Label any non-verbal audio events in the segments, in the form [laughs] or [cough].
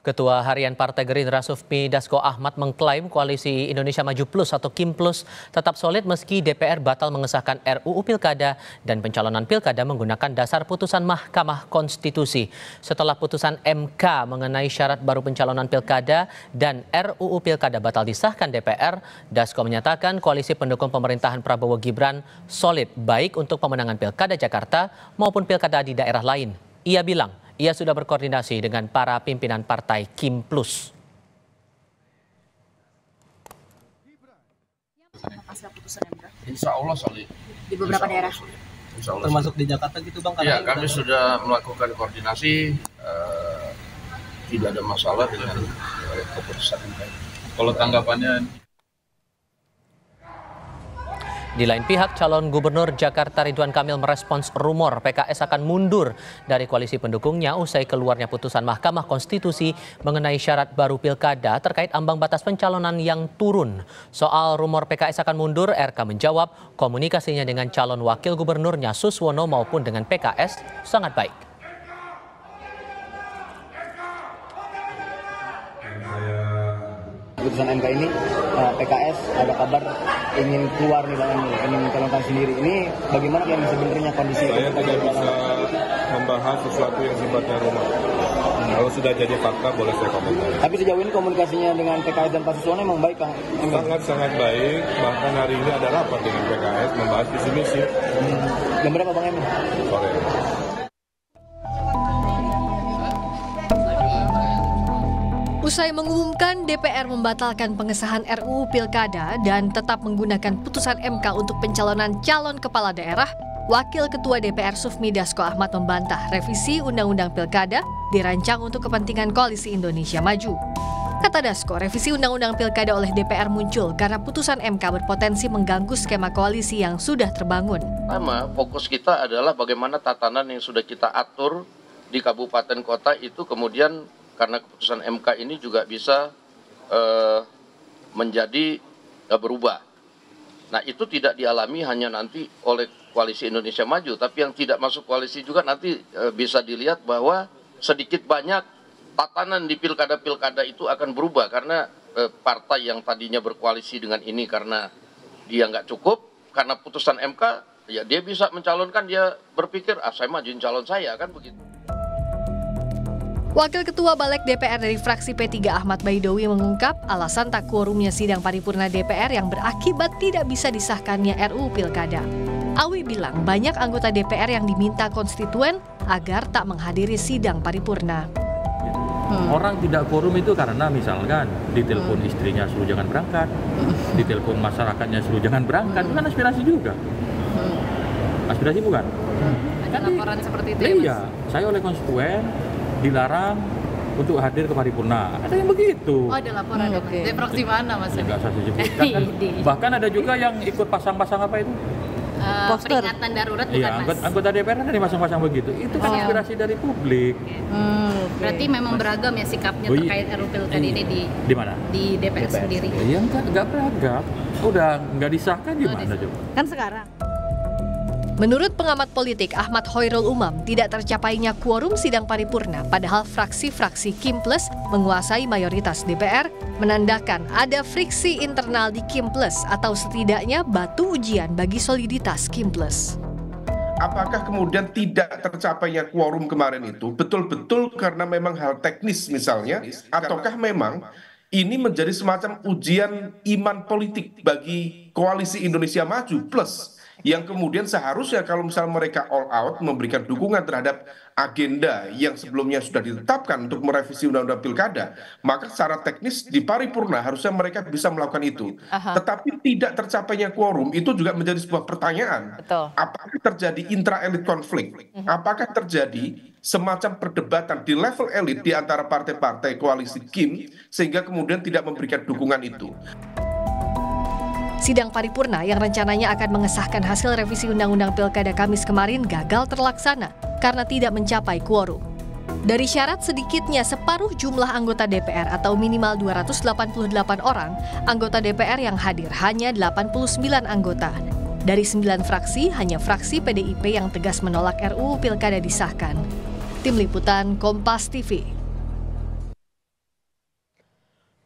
Ketua Harian Partai Gerindra Sufmi Dasko Ahmad mengklaim koalisi Indonesia Maju Plus atau Kim Plus tetap solid meski DPR batal mengesahkan RUU Pilkada dan pencalonan Pilkada menggunakan dasar putusan Mahkamah Konstitusi. Setelah putusan MK mengenai syarat baru pencalonan Pilkada dan RUU Pilkada batal disahkan DPR, Dasko menyatakan koalisi pendukung pemerintahan Prabowo Gibran solid baik untuk pemenangan Pilkada Jakarta maupun Pilkada di daerah lain. Ia bilang, ia sudah berkoordinasi dengan para pimpinan partai Kim Plus. Insya Allah solid. Di beberapa Insya daerah. Insya Allah Termasuk solid. di Jakarta gitu bang? Iya, kami kita... sudah melakukan koordinasi. Uh, tidak ada masalah dengan eh, keputusan MK. Kalau tanggapannya di lain pihak, calon gubernur Jakarta Ridwan Kamil merespons rumor PKS akan mundur dari koalisi pendukungnya usai keluarnya putusan Mahkamah Konstitusi mengenai syarat baru pilkada terkait ambang batas pencalonan yang turun. Soal rumor PKS akan mundur, RK menjawab komunikasinya dengan calon wakil gubernurnya Suswono maupun dengan PKS sangat baik. putusan MK ini uh, eh, PKS ada kabar ingin keluar nih bang Emil, ingin mencalonkan sendiri. Ini bagaimana yang sebenarnya kondisi? Saya tidak bisa membahas sesuatu yang sifatnya rumah. Hmm. Kalau sudah jadi fakta boleh saya komentar. Tapi sejauh ini komunikasinya dengan PKS dan Pak Suswono memang baik kan? Sangat sangat baik. Bahkan hari ini ada rapat dengan PKS membahas visi misi. Hmm. Jam berapa Bang Emil? Sore. Usai mengumumkan DPR membatalkan pengesahan RUU Pilkada dan tetap menggunakan putusan MK untuk pencalonan calon kepala daerah, Wakil Ketua DPR Sufmi Dasko Ahmad membantah revisi Undang-Undang Pilkada dirancang untuk kepentingan Koalisi Indonesia Maju. Kata Dasko, revisi Undang-Undang Pilkada oleh DPR muncul karena putusan MK berpotensi mengganggu skema koalisi yang sudah terbangun. Pertama, fokus kita adalah bagaimana tatanan yang sudah kita atur di kabupaten kota itu kemudian karena keputusan MK ini juga bisa eh, menjadi eh, berubah. Nah itu tidak dialami hanya nanti oleh koalisi Indonesia Maju, tapi yang tidak masuk koalisi juga nanti eh, bisa dilihat bahwa sedikit banyak tatanan di pilkada-pilkada itu akan berubah karena eh, partai yang tadinya berkoalisi dengan ini karena dia nggak cukup, karena putusan MK ya dia bisa mencalonkan dia berpikir ah saya majuin calon saya kan begitu. Wakil Ketua Balek DPR dari fraksi P3 Ahmad Baidowi mengungkap alasan tak quorumnya sidang paripurna DPR yang berakibat tidak bisa disahkannya RUU Pilkada. Awi bilang banyak anggota DPR yang diminta konstituen agar tak menghadiri sidang paripurna. Hmm. Orang tidak quorum itu karena misalkan ditelepon hmm. istrinya suruh jangan berangkat, hmm. ditelepon masyarakatnya suruh jangan berangkat, hmm. itu kan aspirasi juga. Hmm. Aspirasi bukan? Hmm. Ada laporan seperti itu ya, Iya, saya oleh konstituen, dilarang untuk hadir ke paripurna. Ada yang begitu. Oh, ada laporan hmm, ya, okay. dari proksi mana Mas? Enggak usah disebutkan. Kan, [laughs] bahkan ada juga yang ikut pasang-pasang apa itu? Uh, peringatan darurat bukan iya, anggota, mas? anggota DPR kan dari pasang pasang begitu itu kan oh. inspirasi dari publik okay. Hmm, okay. berarti memang beragam ya sikapnya oh, terkait RUU Pilkada ini di di mana di DPR, DPR. sendiri iya enggak, nggak beragam udah enggak disahkan oh, gimana oh, coba kan sekarang Menurut pengamat politik Ahmad Hoirul Umam, tidak tercapainya kuorum sidang paripurna padahal fraksi-fraksi Kimplus menguasai mayoritas DPR menandakan ada friksi internal di Kimplus atau setidaknya batu ujian bagi soliditas Kimplus apakah kemudian tidak tercapainya kuorum kemarin itu betul-betul karena memang hal teknis misalnya ataukah memang ini menjadi semacam ujian iman politik bagi koalisi Indonesia Maju plus yang kemudian seharusnya kalau misal mereka all out memberikan dukungan terhadap agenda yang sebelumnya sudah ditetapkan untuk merevisi undang-undang pilkada, maka secara teknis di paripurna harusnya mereka bisa melakukan itu. Aha. Tetapi tidak tercapainya quorum itu juga menjadi sebuah pertanyaan. Betul. Apakah terjadi intra-elit konflik? Mhm. Apakah terjadi semacam perdebatan di level elit di antara partai-partai koalisi Kim sehingga kemudian tidak memberikan dukungan itu? Sidang paripurna yang rencananya akan mengesahkan hasil revisi Undang-Undang Pilkada Kamis kemarin gagal terlaksana karena tidak mencapai quorum. Dari syarat sedikitnya separuh jumlah anggota DPR atau minimal 288 orang, anggota DPR yang hadir hanya 89 anggota. Dari sembilan fraksi, hanya fraksi PDIP yang tegas menolak RUU Pilkada disahkan. Tim Liputan Kompas TV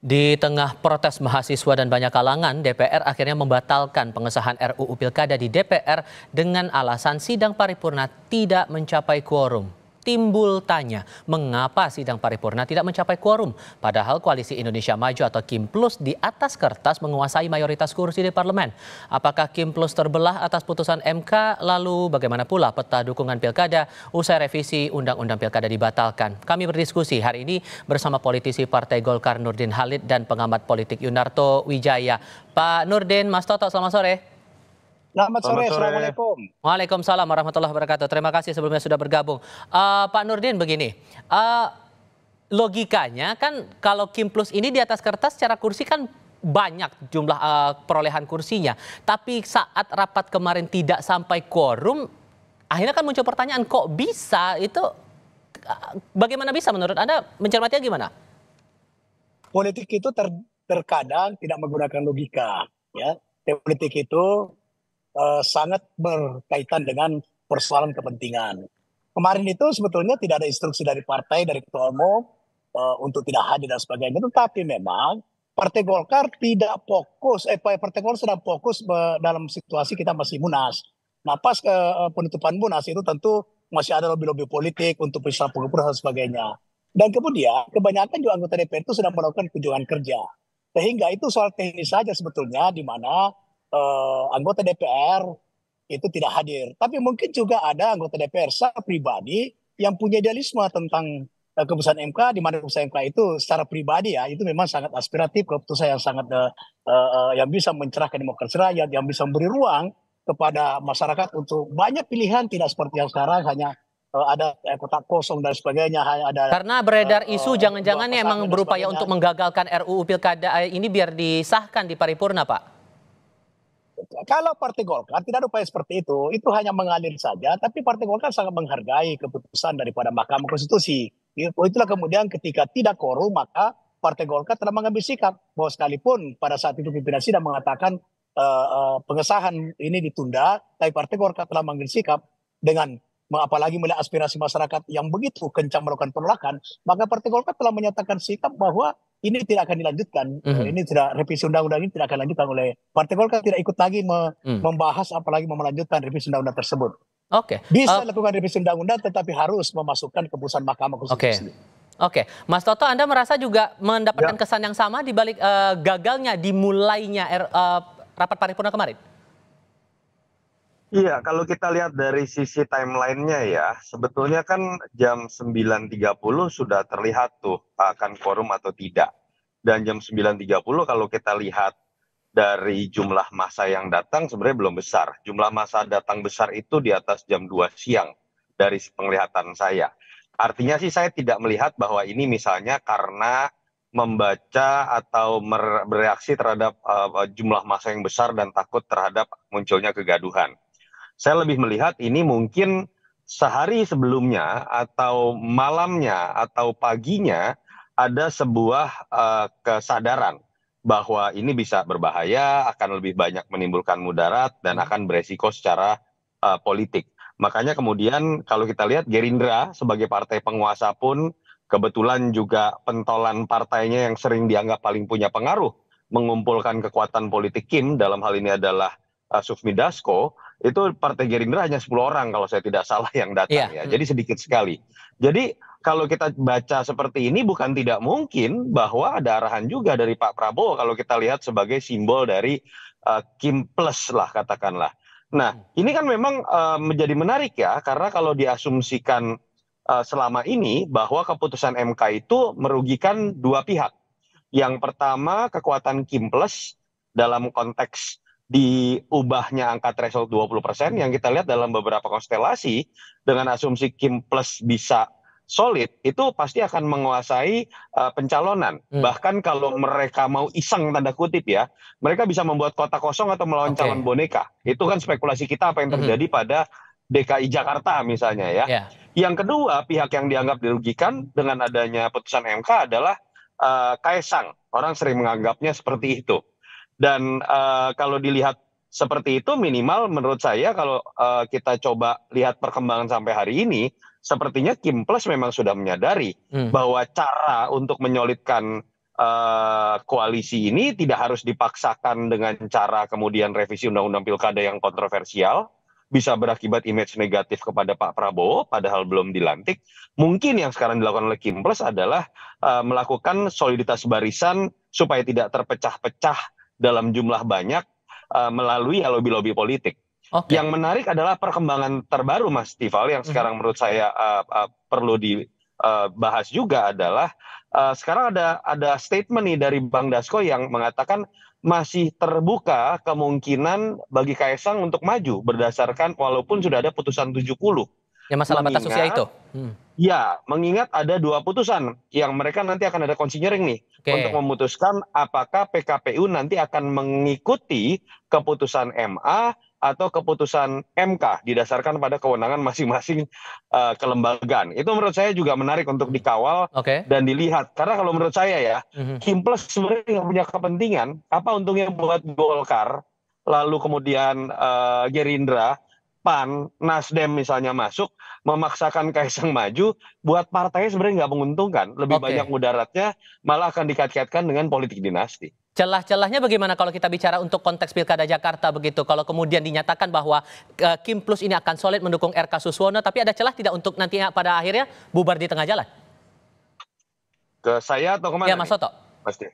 di tengah protes mahasiswa dan banyak kalangan, DPR akhirnya membatalkan pengesahan RUU Pilkada di DPR dengan alasan sidang paripurna tidak mencapai quorum timbul tanya mengapa sidang paripurna tidak mencapai quorum padahal koalisi Indonesia Maju atau Kim Plus di atas kertas menguasai mayoritas kursi di parlemen. Apakah Kim Plus terbelah atas putusan MK lalu bagaimana pula peta dukungan pilkada usai revisi undang-undang pilkada dibatalkan? Kami berdiskusi hari ini bersama politisi Partai Golkar Nurdin Halid dan pengamat politik Yunarto Wijaya. Pak Nurdin, Mas Toto selamat sore. Selamat, sore, sore. Assalamualaikum. Waalaikumsalam warahmatullahi wabarakatuh. Terima kasih sebelumnya sudah bergabung. Uh, Pak Nurdin begini, uh, logikanya kan kalau Kim Plus ini di atas kertas secara kursi kan banyak jumlah uh, perolehan kursinya. Tapi saat rapat kemarin tidak sampai quorum, akhirnya kan muncul pertanyaan kok bisa itu uh, bagaimana bisa menurut Anda mencermatinya gimana? Politik itu ter, terkadang tidak menggunakan logika, ya. Politik itu Eh, sangat berkaitan dengan persoalan kepentingan. Kemarin itu sebetulnya tidak ada instruksi dari partai, dari ketua umum uh, untuk tidak hadir dan sebagainya. Tetapi memang Partai Golkar tidak fokus, eh Partai Golkar sedang fokus dalam situasi kita masih munas. Nah pas uh, penutupan munas itu tentu masih ada lobby-lobby politik untuk peristiwa pengukuran dan sebagainya. Dan kemudian kebanyakan juga anggota DPR itu sedang melakukan kunjungan kerja. Sehingga itu soal teknis saja sebetulnya di mana uh, anggota DPR itu tidak hadir. Tapi mungkin juga ada anggota DPR secara pribadi yang punya idealisme tentang uh, keputusan MK, di mana keputusan MK itu secara pribadi ya, itu memang sangat aspiratif, keputusan yang sangat uh, uh, yang bisa mencerahkan demokrasi rakyat, yang bisa memberi ruang kepada masyarakat untuk banyak pilihan, tidak seperti yang sekarang hanya uh, ada eh, kotak kosong dan sebagainya. Hanya ada karena beredar uh, isu jangan-jangan uh, emang berupaya untuk menggagalkan RUU pilkada ini biar disahkan di paripurna, Pak kalau Partai Golkar tidak ada upaya seperti itu, itu hanya mengalir saja. Tapi Partai Golkar sangat menghargai keputusan daripada Mahkamah Konstitusi. Itulah kemudian ketika tidak korum maka Partai Golkar telah mengambil sikap bahwa sekalipun pada saat itu pimpinan sidang mengatakan uh, uh, pengesahan ini ditunda, tapi Partai Golkar telah mengambil sikap dengan apalagi melihat aspirasi masyarakat yang begitu kencang melakukan penolakan, maka Partai Golkar telah menyatakan sikap bahwa ini tidak akan dilanjutkan. Mm-hmm. Ini tidak revisi undang-undang ini tidak akan dilanjutkan oleh Partai Golkar tidak ikut lagi me- mm. membahas apalagi melanjutkan revisi undang-undang tersebut. Oke. Okay. Bisa uh, lakukan revisi undang-undang tetapi harus memasukkan keputusan Mahkamah Konstitusi. Okay. Oke, Mas Toto, Anda merasa juga mendapatkan ya. kesan yang sama di balik uh, gagalnya dimulainya uh, rapat paripurna kemarin? Iya, kalau kita lihat dari sisi timelinenya ya, sebetulnya kan jam 9.30 sudah terlihat tuh akan quorum atau tidak. Dan jam 9.30 kalau kita lihat dari jumlah masa yang datang sebenarnya belum besar. Jumlah masa datang besar itu di atas jam 2 siang dari penglihatan saya. Artinya sih saya tidak melihat bahwa ini misalnya karena membaca atau bereaksi terhadap uh, jumlah masa yang besar dan takut terhadap munculnya kegaduhan saya lebih melihat ini mungkin sehari sebelumnya atau malamnya atau paginya ada sebuah uh, kesadaran bahwa ini bisa berbahaya, akan lebih banyak menimbulkan mudarat dan hmm. akan beresiko secara uh, politik. Makanya kemudian kalau kita lihat Gerindra sebagai partai penguasa pun kebetulan juga pentolan partainya yang sering dianggap paling punya pengaruh mengumpulkan kekuatan politik Kim dalam hal ini adalah uh, Sufmi Dasko itu Partai Gerindra hanya 10 orang kalau saya tidak salah yang datang yeah. ya. Jadi sedikit sekali. Jadi kalau kita baca seperti ini bukan tidak mungkin bahwa ada arahan juga dari Pak Prabowo kalau kita lihat sebagai simbol dari uh, Kim Plus lah katakanlah. Nah, ini kan memang uh, menjadi menarik ya karena kalau diasumsikan uh, selama ini bahwa keputusan MK itu merugikan dua pihak. Yang pertama kekuatan Kim Plus dalam konteks diubahnya angka threshold 20% yang kita lihat dalam beberapa konstelasi dengan asumsi Kim Plus bisa solid itu pasti akan menguasai uh, pencalonan. Hmm. Bahkan kalau mereka mau iseng tanda kutip ya, mereka bisa membuat kota kosong atau melawan okay. calon boneka. Itu kan spekulasi kita apa yang hmm. terjadi hmm. pada DKI Jakarta misalnya ya. Yeah. Yang kedua, pihak yang dianggap dirugikan dengan adanya putusan MK adalah uh, Kaisang. Orang sering menganggapnya seperti itu dan eh, kalau dilihat seperti itu minimal menurut saya kalau eh, kita coba lihat perkembangan sampai hari ini sepertinya Kim Plus memang sudah menyadari hmm. bahwa cara untuk menyolidkan uh, koalisi ini tidak harus dipaksakan dengan cara kemudian revisi undang-undang pilkada yang kontroversial bisa berakibat image negatif kepada Pak Prabowo padahal belum dilantik. Mungkin yang sekarang dilakukan oleh Kim Plus adalah uh, melakukan soliditas barisan supaya tidak terpecah-pecah dalam jumlah banyak uh, melalui ya lobby-lobby politik. Okay. Yang menarik adalah perkembangan terbaru Mas Tival yang mhm. sekarang menurut saya uh, uh, perlu dibahas juga adalah uh, sekarang ada ada statement nih dari Bang Dasko yang mengatakan masih terbuka kemungkinan bagi Kaisang untuk maju berdasarkan walaupun sudah ada putusan 70. Ya masalah mengingat, batas usia itu. Hmm. Ya, mengingat ada dua putusan yang mereka nanti akan ada konsinyering nih untuk memutuskan apakah pkpu nanti akan mengikuti keputusan ma atau keputusan mk didasarkan pada kewenangan masing-masing uh, kelembagaan itu menurut saya juga menarik untuk dikawal okay. dan dilihat karena kalau menurut saya ya mm-hmm. sebenarnya nggak punya kepentingan apa untungnya buat Golkar lalu kemudian uh, Gerindra pan nasdem misalnya masuk memaksakan kaisang maju buat partainya sebenarnya nggak menguntungkan lebih okay. banyak mudaratnya malah akan dikait-kaitkan dengan politik dinasti celah-celahnya bagaimana kalau kita bicara untuk konteks pilkada Jakarta begitu kalau kemudian dinyatakan bahwa uh, Kim Plus ini akan solid mendukung RK Suswono tapi ada celah tidak untuk nantinya pada akhirnya bubar di tengah jalan ke saya atau kemana ya Mas Soto pasti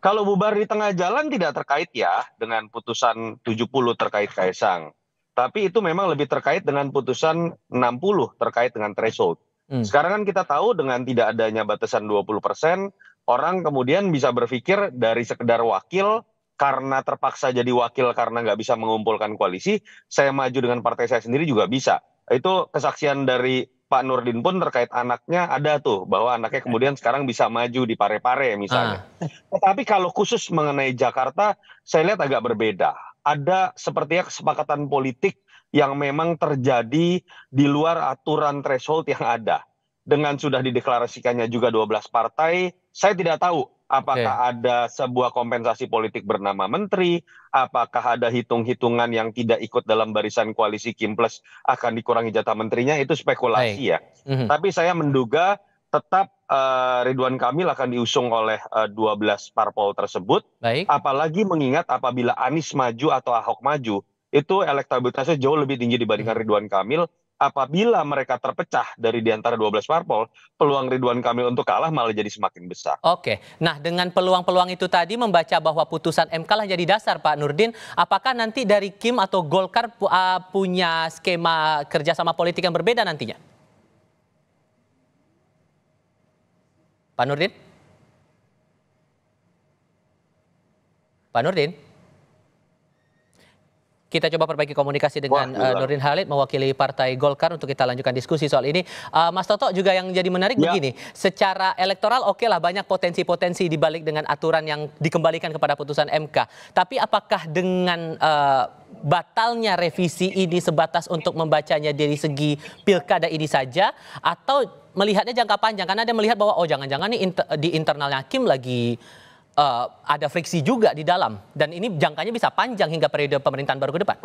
kalau bubar di tengah jalan tidak terkait ya dengan putusan 70 terkait Kaisang. Tapi itu memang lebih terkait dengan putusan 60 terkait dengan threshold. Hmm. Sekarang kan kita tahu dengan tidak adanya batasan 20%, orang kemudian bisa berpikir dari sekedar wakil karena terpaksa jadi wakil karena nggak bisa mengumpulkan koalisi, saya maju dengan partai saya sendiri juga bisa. Itu kesaksian dari Pak Nurdin pun terkait anaknya ada tuh bahwa anaknya kemudian sekarang bisa maju di pare -pare misalnya. Ah. Tetapi kalau khusus mengenai Jakarta, saya lihat agak berbeda ada sepertinya kesepakatan politik yang memang terjadi di luar aturan threshold yang ada. Dengan sudah dideklarasikannya juga 12 partai, saya tidak tahu apakah okay. ada sebuah kompensasi politik bernama menteri, apakah ada hitung-hitungan yang tidak ikut dalam barisan koalisi Kim Plus akan dikurangi jatah menterinya, itu spekulasi Hai. ya. Mm -hmm. Tapi saya menduga tetap uh, Ridwan Kamil akan diusung oleh uh, eh, 12 parpol tersebut. Baik. Apalagi mengingat apabila Anies maju atau Ahok maju, itu elektabilitasnya jauh lebih tinggi dibandingkan hmm. Ridwan Kamil. Apabila mereka terpecah dari di antara 12 parpol, peluang Ridwan Kamil untuk kalah malah jadi semakin besar. Oke, nah dengan peluang-peluang itu tadi membaca bahwa putusan MK lah jadi dasar Pak Nurdin, apakah nanti dari Kim atau Golkar eh, punya skema kerjasama politik yang berbeda nantinya? Pak Nurdin? Pak Nurdin? Kita coba perbaiki komunikasi dengan Wah, uh, Nurdin Halid mewakili Partai Golkar untuk kita lanjutkan diskusi soal ini. Uh, Mas Toto juga yang jadi menarik ya. begini, secara elektoral oke okay lah banyak potensi-potensi dibalik dengan aturan yang dikembalikan kepada putusan MK. Tapi apakah dengan uh, batalnya revisi ini sebatas untuk membacanya dari segi pilkada ini saja atau melihatnya jangka panjang karena dia melihat bahwa oh jangan-jangan nih inter, di internalnya Hakim lagi uh, ada friksi juga di dalam dan ini jangkanya bisa panjang hingga periode pemerintahan baru ke depan.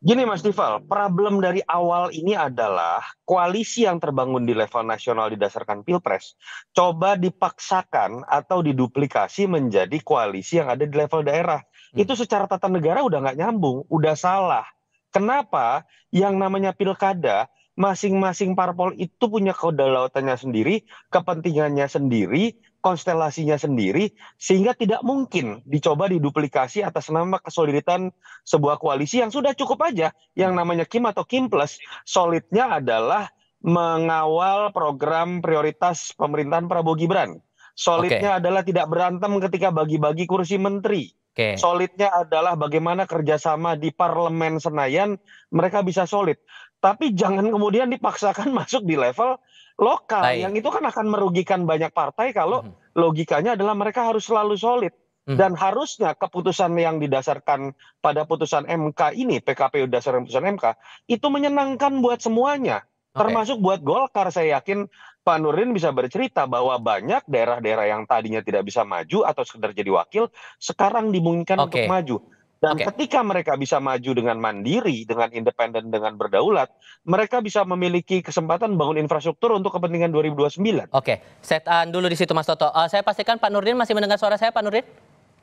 Gini Mas Tifal, problem dari awal ini adalah koalisi yang terbangun di level nasional didasarkan pilpres coba dipaksakan atau diduplikasi menjadi koalisi yang ada di level daerah. Hmm. Itu secara tata negara udah nggak nyambung, udah salah. Kenapa yang namanya pilkada masing-masing parpol itu punya kedaulatannya sendiri, kepentingannya sendiri, konstelasinya sendiri, sehingga tidak mungkin dicoba diduplikasi atas nama kesulitan sebuah koalisi yang sudah cukup aja, yang namanya Kim atau Kim Plus, solidnya adalah mengawal program prioritas pemerintahan Prabowo Gibran. Solidnya okay. adalah tidak berantem ketika bagi-bagi kursi menteri. Okay. Solidnya adalah bagaimana kerjasama di parlemen Senayan mereka bisa solid tapi jangan kemudian dipaksakan [laughs] masuk di level lokal Baik. yang itu kan akan merugikan banyak partai kalau mm-hmm. logikanya adalah mereka harus selalu solid mm-hmm. dan harusnya keputusan yang didasarkan pada putusan MK ini PKPU dasar putusan MK itu menyenangkan buat semuanya okay. termasuk buat Golkar saya yakin Pak Nurin bisa bercerita bahwa banyak daerah-daerah yang tadinya tidak bisa maju atau sekedar jadi wakil sekarang dimungkinkan okay. untuk maju dan okay. ketika mereka bisa maju dengan mandiri, dengan independen, dengan berdaulat, mereka bisa memiliki kesempatan bangun infrastruktur untuk kepentingan 2029. Oke, okay. saya tahan dulu di situ Mas Toto. Uh, saya pastikan Pak Nurdin masih mendengar suara saya Pak Nurdin?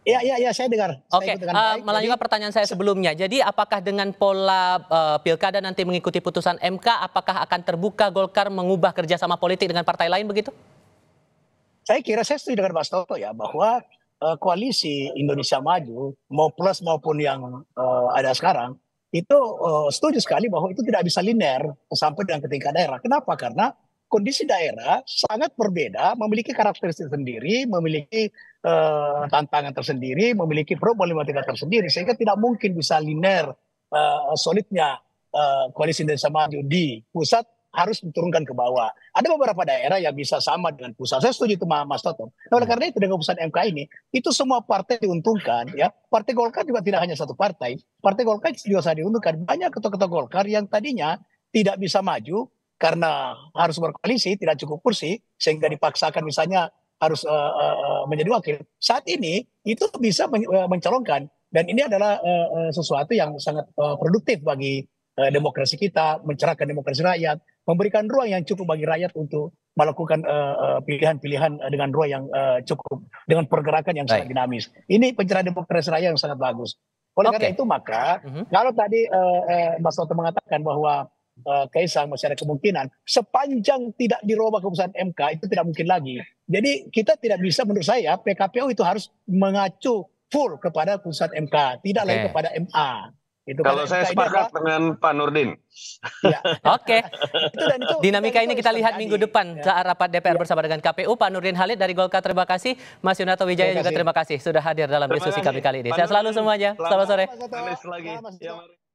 Iya, iya, iya, saya dengar. Oke, okay. uh, eh, melanjutkan Jadi, pertanyaan saya sebelumnya. Jadi apakah dengan pola uh, pilkada nanti mengikuti putusan MK, apakah akan terbuka Golkar mengubah kerjasama politik dengan partai lain begitu? Saya kira saya setuju dengan Mas Toto ya, bahwa uh, koalisi Indonesia Maju mau plus maupun yang uh, ada sekarang itu uh, setuju sekali bahwa itu tidak bisa linear sampai dengan ke daerah. Kenapa? Karena kondisi daerah sangat berbeda, memiliki karakteristik sendiri, memiliki uh, tantangan tersendiri, memiliki problematika tersendiri, sehingga tidak mungkin bisa linear uh, solidnya uh, koalisi Indonesia Maju di pusat harus diturunkan ke bawah. Ada beberapa daerah yang bisa sama dengan pusat. Saya setuju itu Mas Toto. Nah, oleh hmm. karena itu dengan keputusan MK ini, itu semua partai diuntungkan. ya. Partai Golkar juga tidak hanya satu partai. Partai Golkar juga sangat diuntungkan. Banyak ketua-ketua Golkar yang tadinya tidak bisa maju karena harus berkoalisi, tidak cukup kursi, sehingga dipaksakan misalnya harus uh, uh, menjadi wakil. Saat ini itu bisa men eh, mencalonkan dan ini adalah uh, sesuatu yang sangat uh, produktif bagi uh, demokrasi kita, mencerahkan demokrasi rakyat, memberikan ruang yang cukup bagi rakyat untuk melakukan eh, eh, pilihan-pilihan uh, dengan ruang yang uh, cukup dengan pergerakan yang sangat dinamis. Ini pencerahan demokrasi rakyat yang sangat bagus. Oleh okay. karena itu maka mm-hmm. kalau tadi uh, uh, Mas Toto mengatakan bahwa uh, Kaisang masih ada kemungkinan sepanjang tidak dirubah keputusan MK itu tidak mungkin lagi. Jadi kita tidak bisa menurut saya PKPU itu harus mengacu full kepada keputusan MK, tidak okay. lagi kepada MA. Itu Kalau kan saya sepakat dengan Pak Nurdin. Ya. [laughs] Oke. Okay. Dinamika itu ini kita lihat minggu depan ya. saat rapat DPR ya. bersama dengan KPU. Pak Nurdin Halid dari Golkar terima kasih. Mas Yunato Wijaya terima juga terima kasih sudah hadir dalam diskusi kami kali ini. Saya selalu semuanya. Selamat, selamat sore. Selamat, selamat, selamat, selamat, selamat,